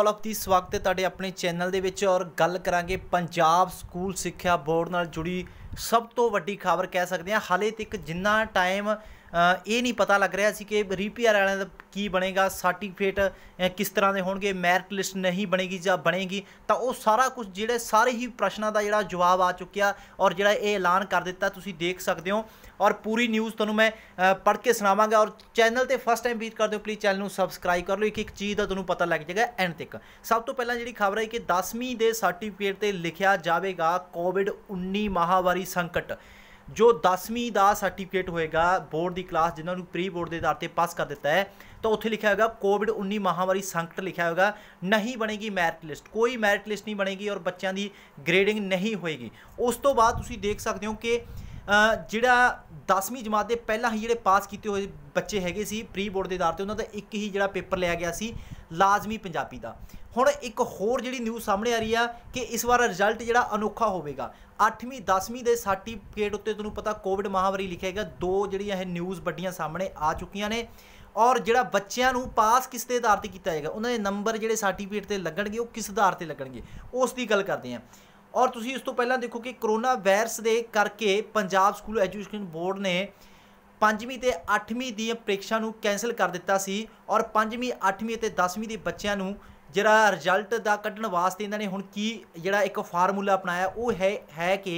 all of ਦੀ ਸਵਾਗਤ ਹੈ ਤੁਹਾਡੇ ਆਪਣੇ ਚੈਨਲ ਦੇ ਵਿੱਚ ਔਰ ਗੱਲ ਕਰਾਂਗੇ ਪੰਜਾਬ ਸਕੂਲ ਸਿੱਖਿਆ ਬੋਰਡ ਨਾਲ ਜੁੜੀ ਸਭ ਤੋਂ ਵੱਡੀ ਖਬਰ ਕਹਿ ਸਕਦੇ ਹਾਂ ਹਾਲੇ ਤੱਕ ਜਿੰਨਾ ਟਾਈਮ ਇਹ ਨਹੀਂ ਪਤਾ ਲੱਗ ਰਿਹਾ ਸੀ ਕਿ ਰੀਪੀਆਰ ਵਾਲਿਆਂ ਦਾ ਕੀ ਬਣੇਗਾ ਸਰਟੀਫਿਕੇਟ ਕਿਸ ਤਰ੍ਹਾਂ ਦੇ ਹੋਣਗੇ ਮੈਰਿਟ ਲਿਸਟ ਨਹੀਂ ਬਣੇਗੀ ਜਾਂ ਬਣੇਗੀ ਤਾਂ ਉਹ ਸਾਰਾ ਕੁਝ ਜਿਹੜੇ ਸਾਰੇ ਹੀ ਪ੍ਰਸ਼ਨਾਂ ਦਾ ਜਿਹੜਾ ਜਵਾਬ ਆ ਚੁੱਕਿਆ ਔਰ ਜਿਹੜਾ ਇਹ ਐਲਾਨ ਕਰ ਦਿੱਤਾ ਤੁਸੀਂ ਦੇਖ ਸਕਦੇ ਹੋ ਔਰ ਪੂਰੀ ਨਿਊਜ਼ ਤੁਹਾਨੂੰ ਮੈਂ ਪੜ੍ਹ ਕੇ ਸੁਣਾਵਾਂਗਾ ਔਰ ਚੈਨਲ ਤੇ ਫਸਟ ਟਾਈਮ ਵੀਟ ਕਰਦੇ ਹੋ ਪਲੀਜ਼ ਚੈਨਲ ਨੂੰ ਸਬਸਕ੍ਰਾਈਬ ਕਰ ਲਓ ਇੱਕ ਇੱਕ ਚੀਜ਼ ਦਾ ਤੁਹਾਨੂੰ ਪਤਾ ਲੱਗ ਜਾਏਗਾ ਐਂਡ ਤੱਕ ਸਭ ਤੋਂ ਪਹਿਲਾਂ ਜਿਹੜੀ ਖਬਰ ਹੈ ਕਿ 10ਵੀਂ ਦੇ ਸਰਟੀਫਿਕੇਟ ਤੇ ਲਿਖਿਆ ਜਾਵੇਗਾ ਕੋਵਿਡ 19 ਮਹਾਵਾਰੀ ਸੰਕਟ ਜੋ 10ਵੀਂ ਦਾ ਸਰਟੀਫਿਕੇਟ ਹੋਏਗਾ ਬੋਰਡ ਦੀ ਕਲਾਸ ਜਿਨ੍ਹਾਂ ਨੂੰ ਪ੍ਰੀ ਬੋਰਡ ਦੇ ਆਧਾਰ ਤੇ ਪਾਸ ਕਰ ਦਿੱਤਾ ਹੈ ਤਾਂ ਉੱਥੇ ਲਿਖਿਆ ਹੋਗਾ ਕੋਵਿਡ 19 ਮਹਾਮਾਰੀ ਸੰਕਟ ਲਿਖਿਆ ਹੋਗਾ ਨਹੀਂ ਬਣੇਗੀ ਮੈਰਿਟ ਲਿਸਟ ਕੋਈ ਮੈਰਿਟ ਲਿਸਟ ਨਹੀਂ ਬਣੇਗੀ ਔਰ ਬੱਚਿਆਂ ਦੀ ਗ੍ਰੇਡਿੰਗ ਨਹੀਂ ਹੋਏਗੀ ਉਸ ਤੋਂ ਬਾਅਦ ਤੁਸੀਂ ਦੇਖ ਸਕਦੇ ਹੋ ਕਿ ਜਿਹੜਾ 10ਵੀਂ ਜਮਾਤ ਦੇ ਪਹਿਲਾਂ ਹੀ ਜਿਹੜੇ ਪਾਸ ਕੀਤੇ ਹੋਏ ਬੱਚੇ ਹੈਗੇ ਸੀ ਪ੍ਰੀ ਬੋਰਡ ਦੇ ਆਧਾਰ ਤੇ ਉਹਨਾਂ ਦਾ ਇੱਕ ਹੀ ਜਿਹੜਾ ਪੇਪਰ ਲਿਆ ਗਿਆ ਸੀ ਲਾਜ਼ਮੀ ਪੰਜਾਬੀ ਦਾ ਹੁਣ ਇੱਕ ਹੋਰ ਜਿਹੜੀ ਨਿਊਜ਼ ਸਾਹਮਣੇ ਆ ਰਹੀ ਆ ਕਿ ਇਸ ਵਾਰ ਰਿਜ਼ਲਟ ਜਿਹੜਾ ਅਨੋਖਾ ਹੋਵੇਗਾ 8ਵੀਂ 10ਵੀਂ ਦੇ ਸਰਟੀਫਿਕੇਟ ਉੱਤੇ ਤੁਹਾਨੂੰ ਪਤਾ ਕੋਵਿਡ ਮਹਾਮਾਰੀ ਲਿਖਿਆ ਗਿਆ ਦੋ ਜਿਹੜੀਆਂ ਇਹ ਨਿਊਜ਼ ਵੱਡੀਆਂ ਸਾਹਮਣੇ ਆ ਚੁੱਕੀਆਂ ਨੇ ਔਰ ਜਿਹੜਾ ਬੱਚਿਆਂ ਨੂੰ ਪਾਸ ਕਿਸ ਦੇ ਆਧਾਰ ਤੇ ਕੀਤਾ ਜਾਏਗਾ ਉਹਨਾਂ ਦੇ ਨੰਬਰ ਜਿਹੜੇ ਸਰਟੀਫਿਕੇਟ ਤੇ ਲੱਗਣਗੇ ਉਹ ਕਿਸ ਆਧਾਰ ਤੇ ਲੱਗਣਗੇ ਉਸ ਦੀ ਗੱਲ ਕਰਦੇ ਆਂ ਔਰ ਤੁਸੀਂ ਇਸ ਤੋਂ ਪਹਿਲਾਂ ਦੇਖੋ ਕਿ ਕਰੋਨਾ ਵਾਇਰਸ ਦੇ ਕਰਕੇ ਪੰਜਾਬ ਸਕੂਲ ਐਜੂਕੇਸ਼ਨ ਬੋਰਡ ਨੇ 5ਵੀਂ ਤੇ 8ਵੀਂ ਦੀ ਪ੍ਰੀਖਿਆ ਨੂੰ ਕੈਨਸਲ ਕਰ ਦਿੱਤਾ ਸੀ ਔਰ 5ਵੀਂ 8ਵੀਂ ਤੇ 10ਵੀਂ ਦੇ ਬੱਚਿਆਂ ਨੂੰ ਜਿਹੜਾ ਰਿਜ਼ਲਟ ਦਾ ਕੱਢਣ ਵਾਸਤੇ ਇਹਨਾਂ ਨੇ ਹੁਣ ਕੀ ਜਿਹੜਾ ਇੱਕ ਫਾਰਮੂਲਾ ਅਪਣਾਇਆ ਉਹ ਹੈ ਹੈ ਕਿ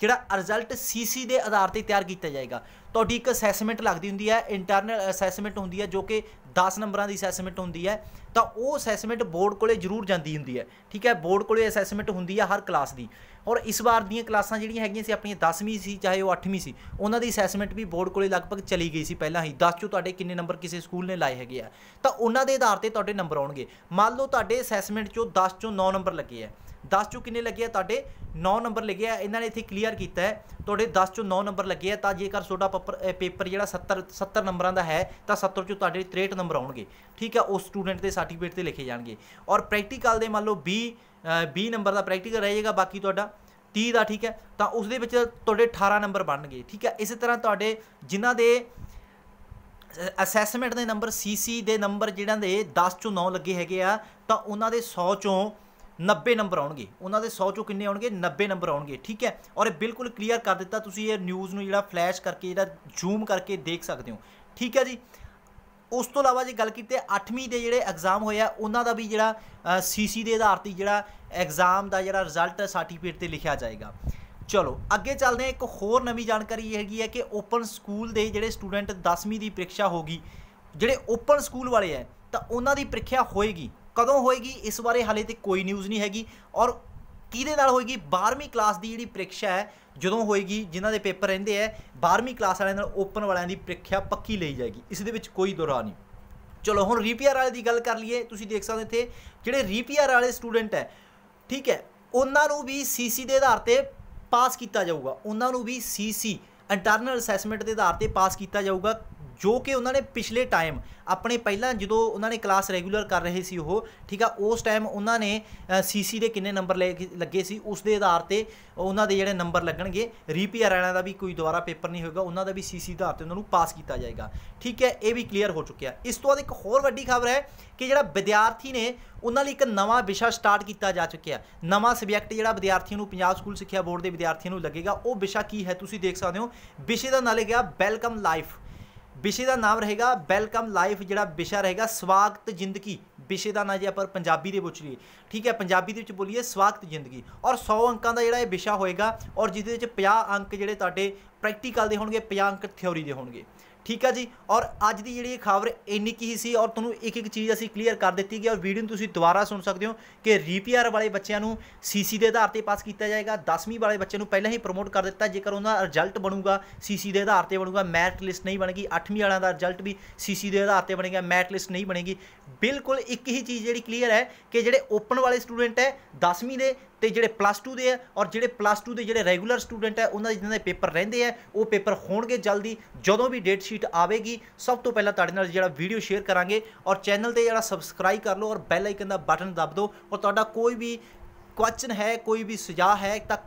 ਜਿਹੜਾ ਰਿਜ਼ਲਟ ਸੀਸੀ ਦੇ ਆਧਾਰ ਤੇ ਤਿਆਰ ਕੀਤਾ ਜਾਏਗਾ ਤੁਹਾਡੀ ਇੱਕ ਅਸੈਸਮੈਂਟ ਲੱਗਦੀ ਹੁੰਦੀ ਹੈ ਇੰਟਰਨਲ ਅਸੈਸਮੈਂਟ ਹੁੰਦੀ ਹੈ ਜੋ ਕਿ 10 ਨੰਬਰਾਂ ਦੀ ਅਸੈਸਮੈਂਟ ਹੁੰਦੀ ਹੈ ਤਾਂ ਉਹ ਅਸੈਸਮੈਂਟ ਬੋਰਡ ਕੋਲੇ ਜ਼ਰੂਰ ਜਾਂਦੀ ਹੁੰਦੀ ਹੈ ਠੀਕ ਹੈ ਬੋਰਡ ਕੋਲੇ ਅਸੈਸਮੈਂਟ ਹੁੰਦੀ ਹੈ ਹਰ ਕਲਾਸ ਦੀ ਔਰ ਇਸ ਵਾਰ ਦੀਆਂ ਕਲਾਸਾਂ ਜਿਹੜੀਆਂ ਹੈਗੀਆਂ ਸੀ ਆਪਣੀਆਂ 10ਵੀਂ ਸੀ ਚਾਹੇ ਉਹ 8ਵੀਂ ਸੀ ਉਹਨਾਂ ਦੀ ਅਸੈਸਮੈਂਟ ਵੀ ਬੋਰਡ ਕੋਲੇ ਲਗਭਗ ਚਲੀ ਗਈ ਸੀ ਪਹਿਲਾਂ ਹੀ 10 ਚੋਂ ਤੁਹਾਡੇ ਕਿੰਨੇ ਨੰਬਰ ਕਿਸੇ ਸਕੂਲ ਨੇ ਲਾਏ ਹੈਗੇ ਆ ਤਾਂ ਉਹਨਾਂ ਦੇ ਆਧਾਰ ਤੇ ਤੁਹਾਡੇ ਨੰਬਰ ਆਉਣਗੇ ਮੰਨ ਲਓ ਤੁਹਾਡੇ ਅਸੈਸਮੈਂਟ ਚੋਂ 10 ਚੋਂ 9 ਨੰਬਰ ਲੱਗੇ ਆ 10 ਚੋਂ ਕਿੰਨੇ ਲੱਗੇ ਆ ਤੁਹਾਡੇ 9 ਨੰਬਰ ਲੱਗੇ ਆ ਇਹਨਾਂ ਨੇ ਇੱਥੇ ਕਲੀਅਰ ਕੀਤਾ ਹੈ ਤੁਹਾਡੇ 10 ਚੋਂ 9 ਨੰਬਰ ਲੱਗੇ ਆ ਤਾਂ ਜੇਕਰ ਤੁਹਾਡਾ ਪੇਪਰ ਪੇਪਰ ਜਿਹੜਾ 70 70 ਨੰਬਰਾਂ ਦਾ ਹੈ ਤਾਂ 70 ਚੋਂ ਤੁਹਾਡੇ 63 ਨੰਬਰ ਆਉਣਗੇ ਠੀਕ ਆ ਉਸ ਸਟੂਡੈਂਟ ਦੇ ਸਰਟੀਫਿਕੇਟ ਤੇ ਲਿਖੇ ਜਾਣਗੇ ਔਰ ਪ੍ਰੈਕਟੀਕਲ ਦੇ ਮੰਨ ਲਓ 20 20 ਨੰਬਰ ਦਾ ਪ੍ਰੈਕਟੀਕਲ ਜਾਏਗਾ ਬਾਕੀ ਤੁਹਾਡਾ 30 ਦਾ ਠੀਕ ਹੈ ਤਾਂ ਉਸ ਦੇ ਵਿੱਚ ਤੁਹਾਡੇ 18 ਨੰਬਰ ਬਣਨਗੇ ਠੀਕ ਹੈ ਇਸੇ ਤਰ੍ਹਾਂ ਤੁਹਾਡੇ ਜਿਨ੍ਹਾਂ ਦੇ ਅਸੈਸਮੈਂਟ ਦੇ ਨੰਬਰ ਸੀਸੀ ਦੇ ਨੰਬਰ ਜਿਹੜਾਂ ਦੇ 10 ਚੋਂ 9 ਲੱਗੇ ਹੈਗੇ ਆ ਤਾਂ ਉਹਨਾਂ ਦੇ 100 ਚੋਂ 90 ਨੰਬਰ ਆਉਣਗੇ ਉਹਨਾਂ ਦੇ 100 ਚੋਂ ਕਿੰਨੇ ਆਉਣਗੇ 90 ਨੰਬਰ ਆਉਣਗੇ ਠੀਕ ਹੈ ਔਰ ਇਹ ਬਿਲਕੁਲ ਕਲੀਅਰ ਕਰ ਦਿੱਤਾ ਤੁਸੀਂ ਇਹ ਨਿਊਜ਼ ਨੂੰ ਜਿਹੜਾ ਫਲੈਸ਼ ਕਰਕੇ ਜਿਹੜਾ ਜ਼ੂਮ ਕਰਕੇ ਦੇਖ ਸਕਦੇ ਹੋ ਠੀਕ ਹੈ ਜੀ ਉਸ ਤੋਂ ਇਲਾਵਾ ਜੇ ਗੱਲ ਕੀਤੇ 8ਵੀਂ ਦੇ ਜਿਹੜੇ ਐਗਜ਼ਾਮ ਹੋਇਆ ਉਹਨਾਂ ਦਾ ਵੀ ਜਿਹੜਾ ਸੀਸੀ ਦੇ ਆਧਾਰ ਤੇ ਜਿਹੜਾ ਐਗਜ਼ਾਮ ਦਾ ਜਿਹੜਾ ਰਿਜ਼ਲਟ ਸਰਟੀਫਿਕੇਟ ਤੇ ਲਿਖਿਆ ਜਾਏਗਾ ਚਲੋ ਅੱਗੇ ਚੱਲਦੇ ਹਾਂ ਇੱਕ ਹੋਰ ਨਵੀਂ ਜਾਣਕਾਰੀ ਹੈਗੀ ਹੈ ਕਿ ਓਪਨ ਸਕੂਲ ਦੇ ਜਿਹੜੇ ਸਟੂਡੈਂਟ 10ਵੀਂ ਦੀ ਪ੍ਰੀਖਿਆ ਹੋਗੀ ਜਿਹੜੇ ਓਪਨ ਸਕੂਲ ਵਾਲੇ ਐ ਤਾਂ ਉਹਨਾਂ ਦੀ ਪ੍ਰੀਖਿਆ ਹੋਏਗੀ ਕਦੋਂ ਹੋਏਗੀ ਇਸ ਬਾਰੇ ਹਾਲੇ ਤੇ ਕੋਈ ਨਿਊਜ਼ ਨਹੀਂ ਹੈਗੀ ਔਰ ਕਿਹਦੇ ਨਾਲ ਹੋਏਗੀ 12ਵੀਂ ਕਲਾਸ ਦੀ ਜਿਹੜੀ ਪ੍ਰੀਖਿਆ ਹੈ ਜਦੋਂ ਹੋਏਗੀ ਜਿਨ੍ਹਾਂ ਦੇ ਪੇਪਰ ਰਹਿੰਦੇ ਆ 12ਵੀਂ ਕਲਾਸ ਵਾਲਿਆਂ ਨਾਲ ਓਪਨ ਵਾਲਿਆਂ ਦੀ ਪ੍ਰੀਖਿਆ ਪੱਕੀ ਲਈ ਜਾਏਗੀ ਇਸ ਦੇ ਵਿੱਚ ਕੋਈ ਦੁਰਾ ਨਹੀਂ ਚਲੋ ਹੁਣ ਰੀਪੀਆਰ ਵਾਲੇ ਦੀ ਗੱਲ ਕਰ ਲਈਏ ਤੁਸੀਂ ਦੇਖ ਸਕਦੇ ਇੱਥੇ ਜਿਹੜੇ ਰੀਪੀਆਰ ਵਾਲੇ ਸਟੂਡੈਂਟ ਹੈ ਠੀਕ ਹੈ ਉਹਨਾਂ ਨੂੰ ਵੀ ਸੀਸੀ ਦੇ ਆਧਾਰ ਤੇ ਪਾਸ ਕੀਤਾ ਜਾਊਗਾ ਉਹਨਾਂ ਨੂੰ ਵੀ ਸੀਸੀ ਇੰਟਰਨਲ ਅਸੈਸਮੈਂਟ ਦੇ ਆਧਾਰ ਤੇ ਪਾਸ ਕੀਤਾ ਜਾਊਗਾ ਜੋ ਕਿ ਉਹਨਾਂ ਨੇ ਪਿਛਲੇ ਟਾਈਮ ਆਪਣੇ ਪਹਿਲਾਂ ਜਦੋਂ ਉਹਨਾਂ ਨੇ ਕਲਾਸ ਰੈਗੂਲਰ ਕਰ ਰਹੇ ਸੀ ਉਹ ਠੀਕ ਆ ਉਸ ਟਾਈਮ ਉਹਨਾਂ ਨੇ ਸੀਸੀ ਦੇ ਕਿੰਨੇ ਨੰਬਰ ਲੱਗੇ ਸੀ ਉਸ ਦੇ ਆਧਾਰ ਤੇ ਉਹਨਾਂ ਦੇ ਜਿਹੜੇ ਨੰਬਰ ਲੱਗਣਗੇ ਰੀਪੀਅਰ ਵਾਲਿਆਂ ਦਾ ਵੀ ਕੋਈ ਦੁਬਾਰਾ ਪੇਪਰ ਨਹੀਂ ਹੋਏਗਾ ਉਹਨਾਂ ਦਾ ਵੀ ਸੀਸੀ ਆਧਾਰ ਤੇ ਉਹਨਾਂ ਨੂੰ ਪਾਸ ਕੀਤਾ ਜਾਏਗਾ ਠੀਕ ਹੈ ਇਹ ਵੀ ਕਲੀਅਰ ਹੋ ਚੁੱਕਿਆ ਇਸ ਤੋਂ ਬਾਅਦ ਇੱਕ ਹੋਰ ਵੱਡੀ ਖਬਰ ਹੈ ਕਿ ਜਿਹੜਾ ਵਿਦਿਆਰਥੀ ਨੇ ਉਹਨਾਂ ਲਈ ਇੱਕ ਨਵਾਂ ਵਿਸ਼ਾ ਸਟਾਰਟ ਕੀਤਾ ਜਾ ਚੁੱਕਿਆ ਨਵਾਂ ਸਬਜੈਕਟ ਜਿਹੜਾ ਵਿਦਿਆਰਥੀਆਂ ਨੂੰ ਪੰਜਾਬ ਸਕੂਲ ਸਿੱਖਿਆ ਬੋਰਡ ਦੇ ਵਿਦਿਆਰਥੀਆਂ ਨੂੰ ਲੱਗੇਗਾ ਉਹ ਵਿਸ਼ਾ ਕੀ ਹੈ ਤੁਸੀਂ ਦੇਖ ਸਕਦੇ ਹੋ ਵਿਸ਼ੇ ਦਾ ਨਾਮ ਲੱਗਿਆ ਵੈਲਕਮ ਲਾਈਫ ਵਿਸ਼ੇ ਦਾ ਨਾਮ ਰਹੇਗਾ ਵੈਲਕਮ ਲਾਈਫ ਜਿਹੜਾ ਵਿਸ਼ਾ ਰਹੇਗਾ ਸਵਾਗਤ ਜ਼ਿੰਦਗੀ ਵਿਸ਼ੇ ਦਾ ਨਾਮ ਜੇ ਆਪਾਂ ਪੰਜਾਬੀ ਦੇ ਪੁੱਛ ਲਈਏ ਠੀਕ ਹੈ ਪੰਜਾਬੀ ਦੇ ਵਿੱਚ ਬੋਲੀਏ ਸਵਾਗਤ ਜ਼ਿੰਦਗੀ ਔਰ 100 ਅੰਕਾਂ ਦਾ ਜਿਹੜਾ ਇਹ ਵਿਸ਼ਾ ਹੋਏਗਾ ਔਰ ਜਿਹਦੇ ਵਿੱਚ 50 ਅੰਕ ਜਿਹੜੇ ਤੁਹਾਡੇ ਪ੍ਰੈਕਟੀਕਲ ਦੇ ਹੋਣਗੇ 50 ਅੰਕ ਥਿਉਰੀ ਦੇ ਹੋਣਗੇ ਠੀਕ ਆ ਜੀ ਔਰ ਅੱਜ ਦੀ ਜਿਹੜੀ ਖਬਰ ਇੰਨੀ ਕੀ ਸੀ ਔਰ ਤੁਹਾਨੂੰ ਇੱਕ ਇੱਕ ਚੀਜ਼ ਅਸੀਂ ਕਲੀਅਰ ਕਰ ਦਿੱਤੀ ਗਈ ਔਰ ਵੀਡੀਓ ਨੂੰ ਤੁਸੀਂ ਦੁਬਾਰਾ ਸੁਣ ਸਕਦੇ ਹੋ ਕਿ ਰੀਪੀਆਰ ਵਾਲੇ ਬੱਚਿਆਂ ਨੂੰ ਸੀਸੀ ਦੇ ਆਧਾਰ ਤੇ ਪਾਸ ਕੀਤਾ ਜਾਏਗਾ 10ਵੀਂ ਵਾਲੇ ਬੱਚੇ ਨੂੰ ਪਹਿਲਾਂ ਹੀ ਪ੍ਰਮੋਟ ਕਰ ਦਿੱਤਾ ਜੇਕਰ ਉਹਨਾਂ ਦਾ ਰਿਜ਼ਲਟ ਬਣੂਗਾ ਸੀਸੀ ਦੇ ਆਧਾਰ ਤੇ ਬਣੂਗਾ ਮੈਰਿਟ ਲਿਸਟ ਨਹੀਂ ਬਣੇਗੀ 8ਵੀਂ ਵਾਲਿਆਂ ਦਾ ਰਿਜ਼ਲਟ ਵੀ ਸੀਸੀ ਦੇ ਆਧਾਰ ਤੇ ਬਣੇਗਾ ਮੈਰਿਟ ਲਿਸਟ ਨਹੀਂ ਬਣੇਗੀ ਬਿਲਕੁਲ ਇੱਕ ਹੀ ਚੀਜ਼ ਜਿਹੜੀ ਕਲੀਅਰ ਹੈ ਕਿ ਜਿਹੜੇ ਓਪਨ ਵਾਲੇ ਸਟੂਡੈਂਟ ਹੈ 10ਵੀਂ ਦੇ ਤੇ ਜਿਹੜੇ ਪਲੱਸ 2 ਦੇ ਆ ਔਰ ਜਿਹੜੇ ਪਲੱਸ 2 ਦੇ ਜਿਹੜੇ ਰੈਗੂਲਰ ਸਟੂਡੈਂਟ ਹੈ ਉਹਨਾਂ ਦੇ ਜਿਹਨਾਂ ਦੇ ਪੇਪਰ ਰਹਿੰਦੇ ਆ ਉਹ ਪੇਪਰ ਹੋਣਗੇ ਜਲਦੀ ਜਦੋਂ ਵੀ ਡੇਟ ਸ਼ੀਟ ਆਵੇਗੀ ਸਭ ਤੋਂ ਪਹਿਲਾਂ ਤੁਹਾਡੇ ਨਾਲ ਜਿਹੜਾ ਵੀਡੀਓ ਸ਼ੇਅਰ ਕਰਾਂਗੇ ਔਰ ਚੈਨਲ ਤੇ ਜਿਹੜਾ ਸਬਸਕ੍ਰਾਈਬ ਕਰ ਲਓ ਔਰ ਬੈਲ ਆਈਕਨ ਦਾ ਬਟਨ ਦਬ ਦਿਓ ਔਰ ਤੁਹਾਡਾ ਕੋਈ ਵੀ ਕੁਐਸਚਨ ਹੈ ਕੋਈ ਵੀ ਸੁਝਾਅ ਹੈ ਤਾਂ